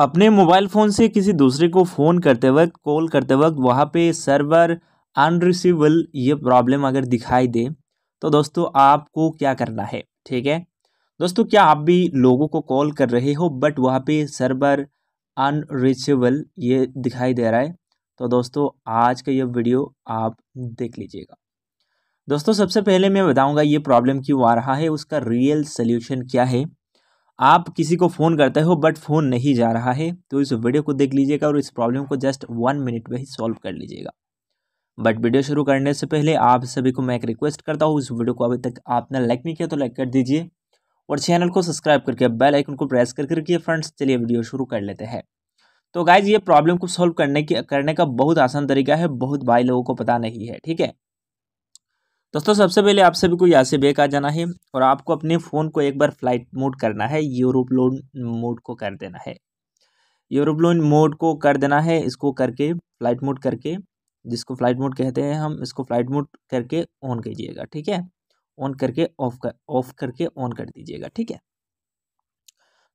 अपने mobile phone से किसी दूसरे को फ़ोन करते वक्त कॉल करते वक्त वहाँ पे सर्वर अनरिसीवल ये प्रॉब्लम अगर दिखाई दे तो दोस्तों आपको क्या करना है ठीक है दोस्तों क्या आप भी लोगों को कॉल कर रहे हो बट वहाँ पे सर्वर अनरीचेबल ये दिखाई दे रहा है तो दोस्तों आज का ये वीडियो आप देख लीजिएगा दोस्तों सबसे पहले मैं बताऊंगा ये प्रॉब्लम क्यों आ रहा है उसका रियल सल्यूशन क्या है आप किसी को फ़ोन करते हो बट फ़ोन नहीं जा रहा है तो इस वीडियो को देख लीजिएगा और इस प्रॉब्लम को जस्ट वन मिनट में ही सॉल्व कर लीजिएगा बट वीडियो शुरू करने से पहले आप सभी को मैं एक रिक्वेस्ट करता हूँ इस वीडियो को अभी तक आपने लाइक नहीं किया तो लाइक कर दीजिए और चैनल को सब्सक्राइब करके बेल आइकन को प्रेस करके रखिए फ्रेंड्स चलिए वीडियो शुरू कर लेते हैं तो गाइज ये प्रॉब्लम को सॉल्व करने की करने का बहुत आसान तरीका है बहुत भाई लोगों को पता नहीं है ठीक है दोस्तों सबसे पहले आप सभी को यहाँ से बेक आ जाना है और आपको अपने फ़ोन को एक बार फ्लाइट मोड करना है यूरोप्लोन मोड को कर देना है यूरोप्लोन मोड को कर देना है इसको करके फ्लाइट मोड करके जिसको फ्लाइट मोड कहते हैं हम इसको फ्लाइट मोड करके ऑन कीजिएगा ठीक है ऑन करके ऑफ कर ऑफ करके ऑन कर दीजिएगा ठीक है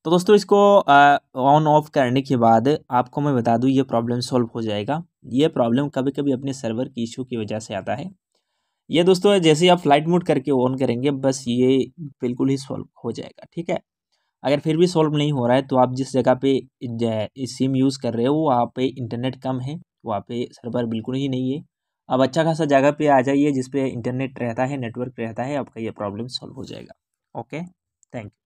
तो दोस्तों इसको ऑन ऑफ करने के बाद आपको मैं बता दूँ ये प्रॉब्लम सॉल्व हो जाएगा ये प्रॉब्लम कभी कभी अपने सर्वर की इशू की वजह से आता है ये दोस्तों जैसे ही आप फ्लाइट मोड करके ऑन करेंगे बस ये बिल्कुल ही सॉल्व हो जाएगा ठीक है अगर फिर भी सॉल्व नहीं हो रहा है तो आप जिस जगह पे सिम यूज़ कर रहे हो वहाँ पे इंटरनेट कम है वहाँ पे सर्वर बिल्कुल ही नहीं है अब अच्छा खासा जगह पे आ जाइए जिस पे इंटरनेट रहता है नेटवर्क रहता है आपका ये प्रॉब्लम सॉल्व हो जाएगा ओके थैंक यू